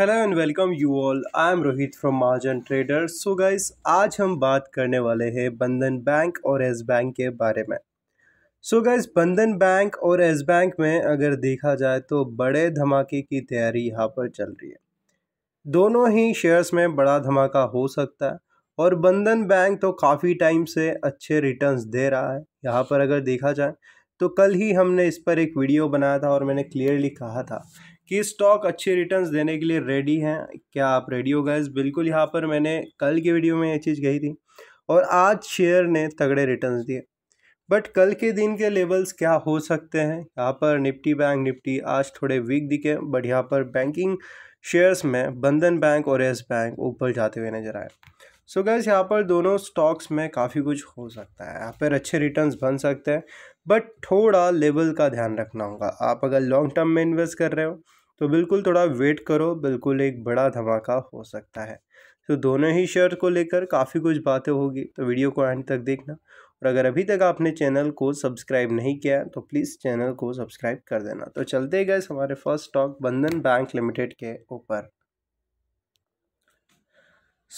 hello and welcome you all I am Rohit from Mahajan trader so guys आज हम बात करने वाले हैं बंधन बैंक और एस बैंक के बारे में so so guys Bandhan bank और एस बैंक में अगर देखा जाए तो बड़े धमाके की तैयारी यहाँ पर चल रही है दोनों ही शेयर्स में बड़ा धमाका हो सकता है और बंधन बैंक तो काफ़ी टाइम से अच्छे रिटर्न्स दे रहा है यहाँ पर अगर देखा जाए तो कल ही हमने इस पर एक वीडियो बनाया था और मैंने क्लियरली कहा था कि स्टॉक अच्छे रिटर्न्स देने के लिए रेडी हैं क्या आप रेडी हो गए बिल्कुल यहाँ पर मैंने कल की वीडियो में ये चीज़ कही थी और आज शेयर ने तगड़े रिटर्न्स दिए बट कल के दिन के लेवल्स क्या हो सकते हैं यहाँ पर निफ्टी बैंक निफ्टी आज थोड़े वीक दिखे बट यहाँ पर बैंकिंग शेयर्स में बंधन बैंक और येस बैंक ऊपर जाते हुए नजर आए सो गैस यहाँ पर दोनों स्टॉक्स में काफ़ी कुछ हो सकता है यहाँ पर अच्छे रिटर्न्स बन सकते हैं बट थोड़ा लेवल का ध्यान रखना होगा आप अगर लॉन्ग टर्म में इन्वेस्ट कर रहे हो तो बिल्कुल थोड़ा वेट करो बिल्कुल एक बड़ा धमाका हो सकता है तो दोनों ही शेयर को लेकर काफ़ी कुछ बातें होगी तो वीडियो को एंड तक देखना और अगर अभी तक आपने चैनल को सब्सक्राइब नहीं किया तो प्लीज़ चैनल को सब्सक्राइब कर देना तो चलते गए हमारे first stock Bandhan bank limited के ऊपर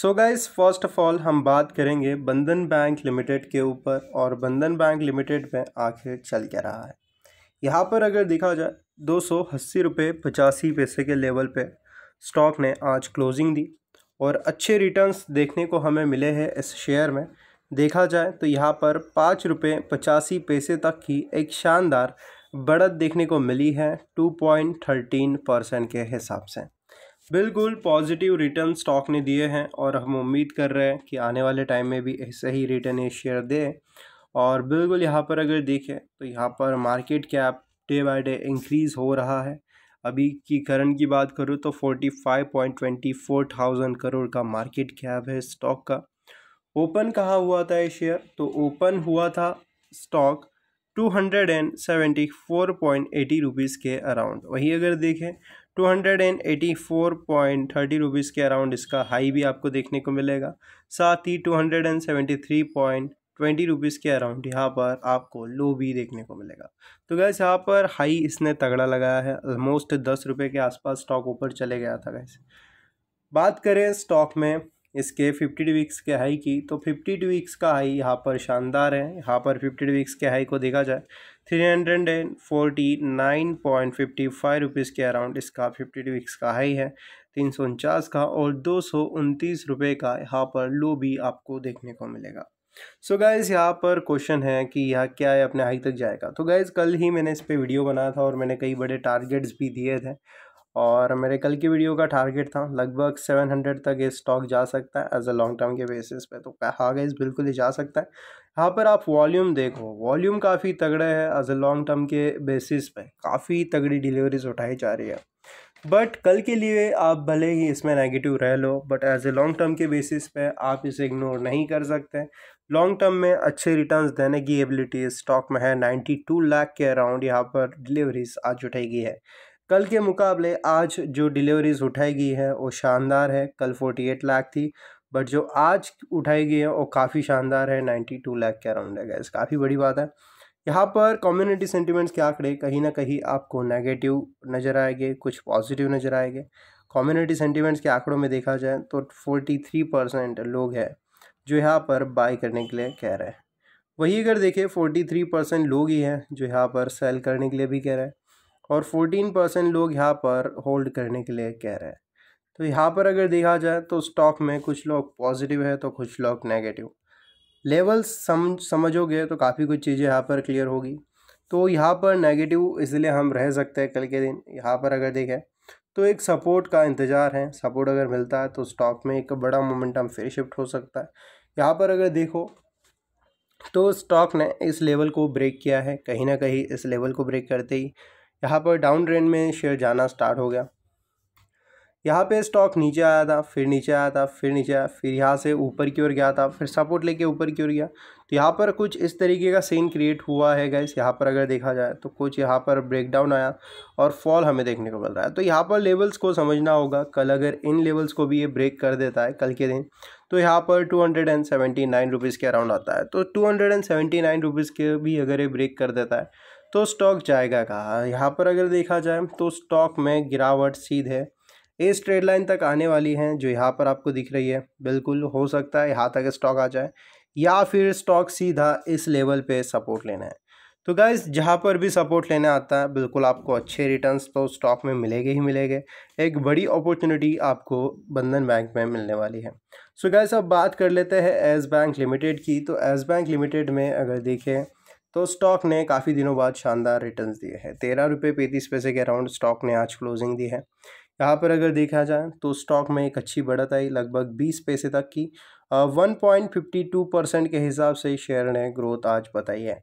so guys first of all हम बात करेंगे बंधन बैंक लिमिटेड के ऊपर और बंधन बैंक लिमिटेड में आखिर चल क्या रहा है यहाँ पर अगर देखा जाए दो सौ अस्सी रुपये पचासी पैसे के लेवल पे स्टॉक ने आज क्लोजिंग दी और अच्छे रिटर्न्स देखने को हमें मिले हैं इस शेयर में देखा जाए तो यहाँ पर पाँच रुपये पचासी पैसे तक की एक शानदार बढ़त देखने को मिली है टू पॉइंट थर्टीन परसेंट के हिसाब से बिल्कुल पॉजिटिव रिटर्न स्टॉक ने दिए हैं और हम उम्मीद कर रहे हैं कि आने वाले टाइम में भी ऐसे ही रिटर्न ये शेयर दे और बिल्कुल यहाँ पर अगर देखें तो यहाँ पर market cap day by day increase हो रहा है अभी की करंट की बात करूँ तो forty five point twenty four thousand crore का मार्केट कैप है स्टॉक का ओपन कहाँ हुआ था ये शेयर तो ओपन हुआ था stock two hundred and seventy four point eighty rupees के अराउंड वही अगर देखें two hundred and eighty four point thirty rupees के अराउंड इसका हाई भी आपको देखने को मिलेगा साथ ही two hundred and seventy three point twenty rupees के अराउंड यहाँ पर आपको लो भी देखने को मिलेगा तो गैस यहाँ पर हाई इसने तगड़ा लगाया है ऑलमोस्ट दस रुपये के आसपास स्टॉक ऊपर चले गया था गैस बात करें स्टॉक में इसके फिफ्टी टू वीक्स के हाई की तो फिफ्टी टू वीक्स का हाई यहाँ पर शानदार है यहाँ पर फिफ्टी टू वीक्स के हाई को देखा जाए three hundred and forty nine point fifty five rupees के अराउंड इसका फिफ्टी टू वीक्स का हाई है तीन सौ उनचास का और दो सौ उनतीस रुपये का यहाँ पर लो भी आपको देखने को मिलेगा सो so गाइज़ यहाँ पर क्वेश्चन है कि यह क्या है अपने हाई तक जाएगा तो गाइज़ कल ही मैंने इस पर वीडियो बनाया था और मैंने कई बड़े टारगेट्स भी दिए थे और मेरे कल की वीडियो का टारगेट था लगभग सेवन हंड्रेड तक ये स्टॉक जा सकता है एज अ लॉन्ग टर्म के बेसिस पे तो हाँ गाइज बिल्कुल ही जा सकता है यहाँ पर आप वॉल्यूम देखो वॉल्यूम काफ़ी तगड़े है एज अ लॉन्ग टर्म के बेसिस पे काफ़ी तगड़ी डिलीवरीज उठाई जा रही है बट कल के लिए आप भले ही इसमें नेगेटिव रह लो but as a long term के बेसिस पे आप इसे इग्नोर नहीं कर सकते लॉन्ग टर्म में अच्छे रिटर्न्स देने की एबिलिटी स्टॉक में है नाइन्टी टू लाख के अराउंड यहाँ पर डिलीवरीज आज उठाई गई है कल के मुकाबले आज जो डिलीवरीज उठाई गई है वो शानदार है कल फोर्टी एट लाख थी बट जो आज उठाई गई है वो काफ़ी शानदार है नाइन्टी टू लाख के अराउंड है गैस काफ़ी बड़ी बात है यहाँ पर कम्युनिटी सेंटिमेंट्स के आंकड़े कहीं ना कहीं आपको नेगेटिव नज़र आएंगे कुछ पॉजिटिव नज़र आएंगे कम्युनिटी सेंटिमेंट्स के आंकड़ों में देखा जाए तो फोर्टी थ्री परसेंट लोग हैं जो यहाँ पर बाय करने के लिए कह रहे हैं वही अगर देखें फोर्टी थ्री परसेंट लोग ही हैं जो यहाँ पर सेल करने के लिए भी कह रहे हैं और फोर्टीन परसेंट लोग यहाँ पर होल्ड करने के लिए कह रहे हैं तो यहाँ पर अगर देखा जाए तो स्टॉक में कुछ लोग पॉजिटिव है तो कुछ लोग नेगेटिव लेवल्स समझ समझोगे तो काफ़ी कुछ चीज़ें यहाँ पर क्लियर होगी तो यहाँ पर नेगेटिव इसलिए हम रह सकते हैं कल के दिन यहाँ पर अगर देखें तो एक सपोर्ट का इंतज़ार है सपोर्ट अगर मिलता है तो स्टॉक में एक बड़ा मोमेंटम फिर शिफ्ट हो सकता है यहाँ पर अगर देखो तो स्टॉक ने इस लेवल को ब्रेक किया है कहीं ना कहीं इस लेवल को ब्रेक करते ही यहाँ पर डाउन ट्रेंड में शेयर जाना स्टार्ट हो गया यहाँ पे स्टॉक नीचे आया था फिर नीचे आया था फिर नीचे आया फिर यहाँ से ऊपर की ओर गया था फिर सपोर्ट लेके ऊपर की ओर गया तो यहाँ पर कुछ इस तरीके का सीन क्रिएट हुआ है गैस यहाँ पर अगर देखा जाए तो कुछ यहाँ पर ब्रेकडाउन आया और फॉल हमें देखने को मिल रहा है तो यहाँ पर लेवल्स को समझना होगा कल अगर इन लेवल्स को भी ये ब्रेक कर देता है कल के दिन तो यहाँ पर two hundred and seventy nine rupees के अराउंड आता है तो two hundred and seventy nine rupees के भी अगर ये ब्रेक कर देता है तो स्टॉक जाएगा कहाँ यहाँ पर अगर देखा जाए तो स्टॉक में गिरावट सीधे इस ट्रेड लाइन तक आने वाली हैं जो यहाँ पर आपको दिख रही है बिल्कुल हो सकता है यहाँ तक स्टॉक आ जाए या फिर स्टॉक सीधा इस लेवल पे सपोर्ट लेना है तो गाइज जहाँ पर भी सपोर्ट लेना आता है बिल्कुल आपको अच्छे रिटर्न्स तो स्टॉक में मिलेंगे ही मिलेंगे एक बड़ी अपॉर्चुनिटी आपको बंधन बैंक में मिलने वाली है सो so गाइज अब बात कर लेते हैं एस बैंक लिमिटेड की तो एस बैंक लिमिटेड में अगर देखें तो स्टॉक ने काफ़ी दिनों बाद शानदार रिटर्न दिए हैं तेरह रुपये पैंतीस पैसे के अराउंड स्टॉक ने आज क्लोजिंग दी है यहाँ पर अगर देखा जाए तो स्टॉक में एक अच्छी बढ़त आई लगभग बीस पैसे तक की one point fifty two percent के हिसाब से शेयर ने ग्रोथ आज बताई है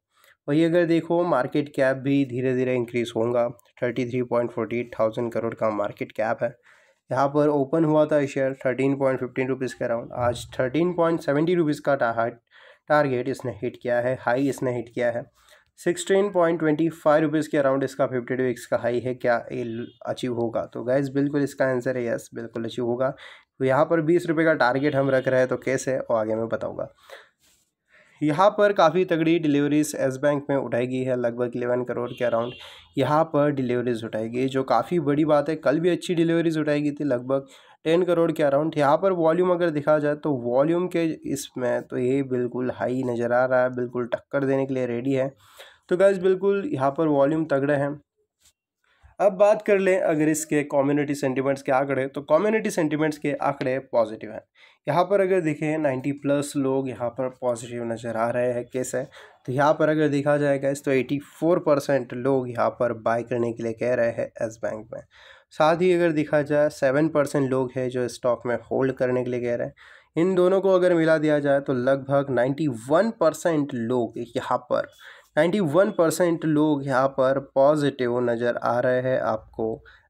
वही अगर देखो मार्केट कैप भी धीरे धीरे इंक्रीज़ होगा thirty three point forty eight thousand crore का मार्केट कैप है यहाँ पर ओपन हुआ था share thirteen point fifteen rupees के अराउंड आज थर्टीन पॉइंट सेवेंटी रुपीज़ का टारगेट इसने हिट किया है हाई इसने हिट किया है sixteen point twenty five rupees के अराउंड इसका फिफ्टी टू वीक्स का हाई है क्या ये अचीव होगा तो गैस बिल्कुल इसका आंसर है यस बिल्कुल अचीव होगा तो यहाँ पर बीस रुपये का टारगेट हम रख रहे हैं तो कैसे है और आगे मैं बताऊँगा यहाँ पर काफ़ी तगड़ी डिलीवरीज एस बैंक में उठाई गई है लगभग इलेवन करोड़ के अराउंड यहाँ पर डिलीवरीज उठाई गई जो काफ़ी बड़ी बात है कल भी अच्छी डिलीवरीज उठाई गई थी लगभग टेन करोड़ के अराउंड यहाँ पर वॉल्यूम अगर देखा जाए तो वॉल्यूम के इसमें तो ये बिल्कुल हाई नज़र आ रहा है बिल्कुल टक्कर देने के लिए रेडी है तो गैस बिल्कुल यहाँ पर वॉल्यूम तगड़े हैं अब बात कर लें अगर इसके कम्युनिटी सेंटीमेंट्स के आंकड़े तो कम्युनिटी सेंटीमेंट्स के आंकड़े पॉजिटिव हैं यहाँ पर अगर देखें नाइन्टी प्लस लोग यहाँ पर पॉजिटिव नज़र आ रहे हैं केस है तो यहाँ पर अगर देखा जाएगा इस तो फोर परसेंट लोग यहाँ पर बाय करने के लिए कह रहे हैं एस बैंक में साथ ही अगर देखा जाए सेवन परसेंट लोग हैं जो स्टॉक में होल्ड करने के लिए कह रहे हैं इन दोनों को अगर मिला दिया जाए तो लगभग नाइन्टी वन परसेंट लोग यहाँ पर नाइन्टी वन परसेंट लोग यहाँ पर पॉजिटिव नज़र आ रहे हैं आपको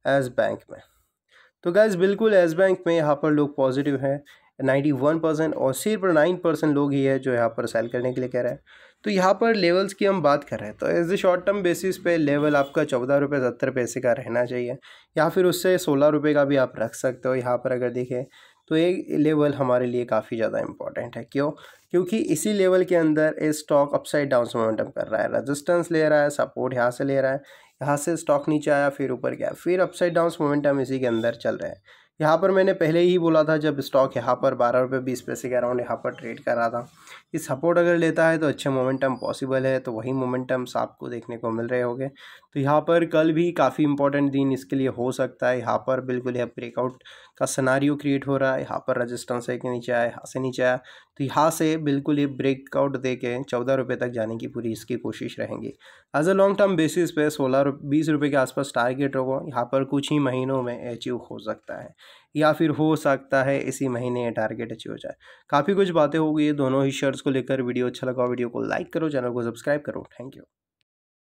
एस बैंक में तो गैस बिल्कुल एस बैंक में यहाँ पर लोग पॉजिटिव हैं नाइन्टी वन परसेंट और सिर्फ नाइन परसेंट लोग ही है जो यहाँ पर सेल करने के लिए कह रहे हैं तो यहाँ पर लेवल्स की हम बात कर रहे हैं तो as the short term basis पे लेवल आपका चौदह रुपये सत्तर पैसे का रहना चाहिए या फिर उससे सोलह रुपये का भी आप रख सकते हो यहाँ पर अगर देखें तो ये लेवल हमारे लिए काफ़ी ज़्यादा इंपॉर्टेंट है क्यों क्योंकि इसी लेवल के अंदर ये स्टॉक अपसाइड डाउन से मोमेंटम कर रहा है रेजिस्टेंस ले रहा है सपोर्ट यहाँ से ले रहा है यहाँ से स्टॉक नीचे आया फिर ऊपर गया फिर अपसाइड डाउन मोमेंटम इसी के अंदर चल रहा है यहाँ पर मैंने पहले ही बोला था जब स्टॉक यहाँ पर बारह रुपये बीस पैसे के अराउंड यहाँ पर ट्रेड कर रहा था कि सपोर्ट अगर लेता है तो अच्छे मोमेंटम पॉसिबल है तो वही मोमेंटम्स आपको देखने को मिल रहे होंगे तो यहाँ पर कल भी काफ़ी इंपॉर्टेंट दिन इसके लिए हो सकता है यहाँ पर बिल्कुल यह ब्रेकआउट का सनारियो क्रिएट हो रहा है यहाँ पर रजिस्टेंस है कि नीचे आया यहाँ से नीचे आया तो यहाँ से बिल्कुल ये ब्रेकआउट दे के चौदह रुपये तक जाने की पूरी इसकी कोशिश रहेंगी as a long term basis पे सोलह रुप, बीस रुपये के आसपास टारगेट होगा यहाँ पर कुछ ही महीनों में अचीव हो सकता है या फिर हो सकता है इसी महीने ये टारगेट अचीव हो जाए काफ़ी कुछ बातें होगी दोनों ही शेयर्स को लेकर वीडियो अच्छा लगा वीडियो को लाइक करो चैनल को सब्सक्राइब करो थैंक यू